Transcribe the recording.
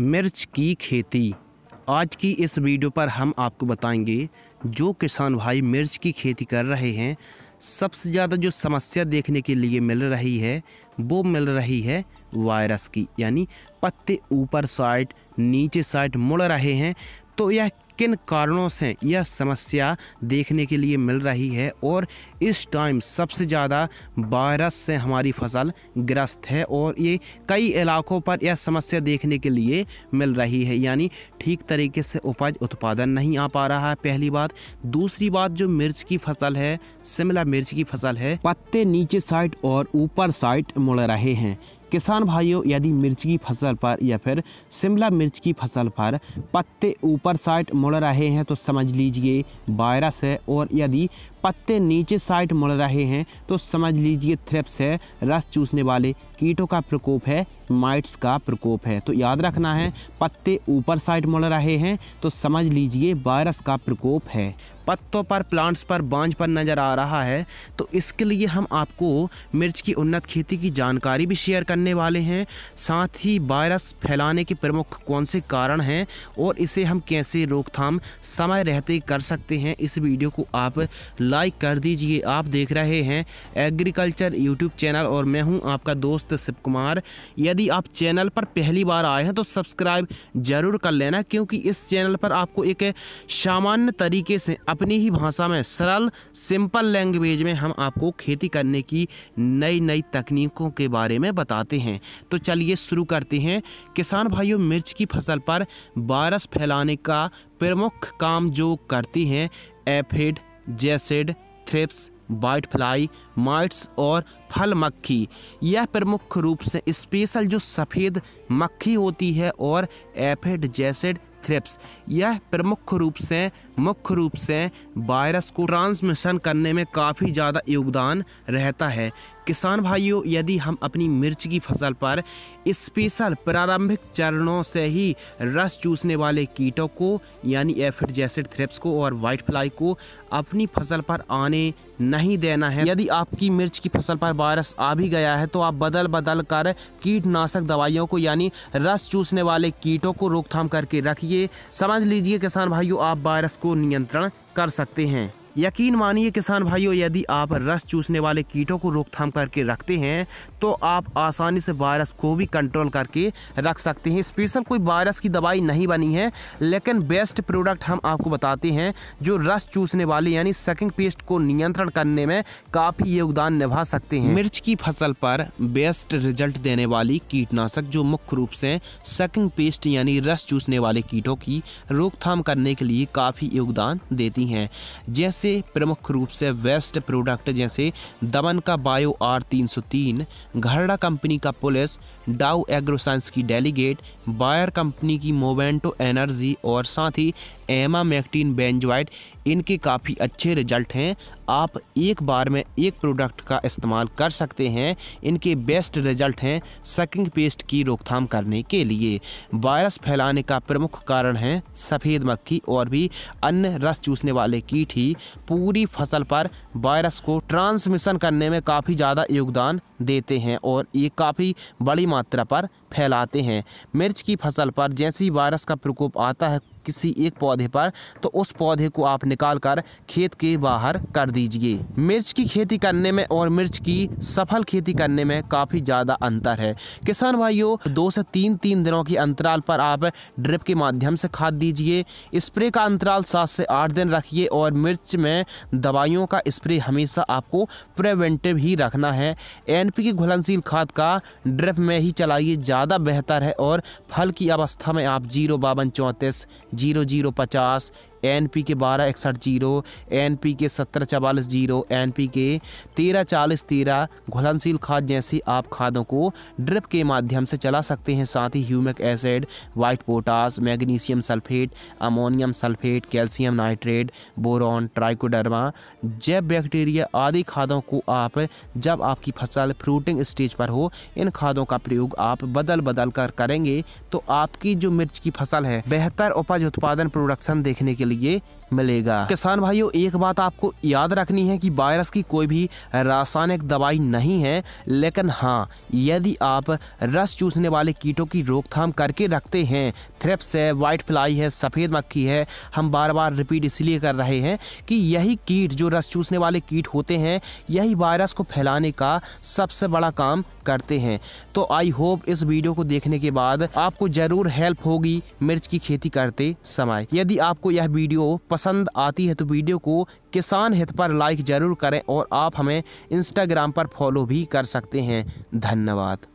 मिर्च की खेती आज की इस वीडियो पर हम आपको बताएंगे जो किसान भाई मिर्च की खेती कर रहे हैं सबसे ज़्यादा जो समस्या देखने के लिए मिल रही है वो मिल रही है वायरस की यानी पत्ते ऊपर साइड नीचे साइड मुड़ रहे हैं तो यह किन कारणों से यह समस्या देखने के लिए मिल रही है और इस टाइम सबसे ज़्यादा वायरस से हमारी फसल ग्रस्त है और ये कई इलाकों पर यह समस्या देखने के लिए मिल रही है यानी ठीक तरीके से उपज उत्पादन नहीं आ पा रहा है पहली बात दूसरी बात जो मिर्च की फसल है शिमला मिर्च की फसल है पत्ते नीचे साइड और ऊपर साइड मुड़ रहे हैं किसान भाइयों यदि मिर्च की फसल पर या फिर शिमला मिर्च की फसल पर पत्ते ऊपर साइड मुड़ रहे हैं तो समझ लीजिए वायरस है और यदि पत्ते नीचे साइड मुड़ रहे हैं तो समझ लीजिए थ्रिप्स है रस चूसने वाले कीटों का प्रकोप है माइट्स का प्रकोप है तो याद रखना है पत्ते ऊपर साइड मुड़ रहे हैं तो समझ लीजिए वायरस का प्रकोप है पत्तों पर प्लांट्स पर बांझ पर नज़र आ रहा है तो इसके लिए हम आपको मिर्च की उन्नत खेती की जानकारी भी शेयर करने वाले हैं साथ ही वायरस फैलाने के प्रमुख कौन से कारण हैं और इसे हम कैसे रोकथाम समय रहते कर सकते हैं इस वीडियो को आप लाइक कर दीजिए आप देख रहे हैं एग्रीकल्चर यूट्यूब चैनल और मैं हूँ आपका दोस्त शिव कुमार यदि यदि आप चैनल पर पहली बार आए हैं तो सब्सक्राइब जरूर कर लेना क्योंकि इस चैनल पर आपको एक सामान्य तरीके से अपनी ही भाषा में सरल सिंपल लैंग्वेज में हम आपको खेती करने की नई नई तकनीकों के बारे में बताते हैं तो चलिए शुरू करते हैं किसान भाइयों मिर्च की फसल पर वायरस फैलाने का प्रमुख काम जो करती हैं aphid jassid thrips white fly mites और फल मक्खी यह प्रमुख रूप से स्पेशल जो सफ़ेद मक्खी होती है और एफेड जैसेड थ्रिप्स यह प्रमुख रूप से मुख्य रूप से वायरस को ट्रांसमिशन करने में काफ़ी ज़्यादा योगदान रहता है किसान भाइयों यदि हम अपनी मिर्च की फसल पर स्पेशल प्रारंभिक चरणों से ही रस चूसने वाले कीटों को यानी एफिड जैसिड थ्रिप्स को और वाइट फ्लाई को अपनी फसल पर आने नहीं देना है यदि आपकी मिर्च की फसल पर वायरस आ भी गया है तो आप बदल बदल कर कीटनाशक दवाइयों को यानी रस चूसने वाले कीटों को रोकथाम करके रखिए समझ लीजिए किसान भाइयों आप वायरस को नियंत्रण कर सकते हैं यकीन मानिए किसान भाइयों यदि आप रस चूसने वाले कीटों को रोकथाम करके रखते हैं तो आप आसानी से वायरस को भी कंट्रोल करके रख सकते हैं स्पेशल कोई वायरस की दवाई नहीं बनी है लेकिन बेस्ट प्रोडक्ट हम आपको बताते हैं जो रस चूसने वाले यानी सेकिंग पेस्ट को नियंत्रण करने में काफ़ी योगदान निभा सकते हैं मिर्च की फसल पर बेस्ट रिजल्ट देने वाली कीटनाशक जो मुख्य रूप से सेकिंग पेस्ट यानी रस चूसने वाले कीटों की रोकथाम करने के लिए काफ़ी योगदान देती हैं जैसे इससे प्रमुख रूप से वेस्ट प्रोडक्ट जैसे दमन का बायो आर 303, घरड़ा कंपनी का पुलिस डाउ एग्रोसाइंस की डेलीगेट बायर कंपनी की मोमेंटो एनर्जी और साथ ही एमा मैक्टीन बेंजवाइट इनके काफ़ी अच्छे रिजल्ट हैं आप एक बार में एक प्रोडक्ट का इस्तेमाल कर सकते हैं इनके बेस्ट रिजल्ट हैं सकिंग पेस्ट की रोकथाम करने के लिए वायरस फैलाने का प्रमुख कारण है सफ़ेद मक्खी और भी अन्य रस चूसने वाले कीट ही पूरी फसल पर वायरस को ट्रांसमिशन करने में काफ़ी ज़्यादा योगदान देते हैं और ये काफ़ी बड़ी मात्रा पर फैलाते हैं मिर्च की फसल पर जैसे ही वायरस का प्रकोप आता है किसी एक पौधे पर तो उस पौधे को आप निकाल कर खेत के बाहर कर दीजिए मिर्च की खेती करने में और मिर्च की सफल खेती करने में काफ़ी ज़्यादा अंतर है किसान भाइयों दो से तीन तीन दिनों के अंतराल पर आप ड्रिप के माध्यम से खाद दीजिए स्प्रे का अंतराल सात से आठ दिन रखिए और मिर्च में दवाइयों का स्प्रे हमेशा आपको प्रिवेंटिव ही रखना है एन की घुलनशील खाद का ड्रिप में ही चलाइए जा ज़्यादा बेहतर है और फल की अवस्था में आप जीरो बावन चौंतीस जीरो जीरो पचास एन पी के बारह इकसठ जीरो एन पी के सत्रह चवालीस जीरो एन पी के तेरह चालीस तेरह घुलनशील खाद जैसी आप खादों को ड्रिप के माध्यम से चला सकते हैं साथ ही humic acid white potash magnesium sulphate ammonium sulphate calcium nitrate boron trichoderma जैव बैक्टीरिया आदि खादों को आप जब आपकी फसल फ्रूटिंग स्टेज पर हो इन खादों का प्रयोग आप बदल बदल कर करेंगे तो आपकी जो मिर्च की फसल है बेहतर उपज उत्पादन प्रोडक्शन देखने के लिए लिए मिलेगा किसान भाइयों एक बात आपको याद रखनी है कि वायरस की कोई भी रासायनिक दवाई नहीं है लेकिन हाँ यदि आप रस चूसने वाले कीटों की रोकथाम करके रखते हैं थ्रिप्स है वाइट फ्लाई है सफ़ेद मक्खी है हम बार बार रिपीट इसलिए कर रहे हैं कि यही कीट जो रस चूसने वाले कीट होते हैं यही वायरस को फैलाने का सबसे बड़ा काम करते हैं तो आई होप इस वीडियो को देखने के बाद आपको ज़रूर हेल्प होगी मिर्च की खेती करते समय यदि आपको यह वीडियो पसंद आती है तो वीडियो को किसान हित पर लाइक ज़रूर करें और आप हमें इंस्टाग्राम पर फॉलो भी कर सकते हैं धन्यवाद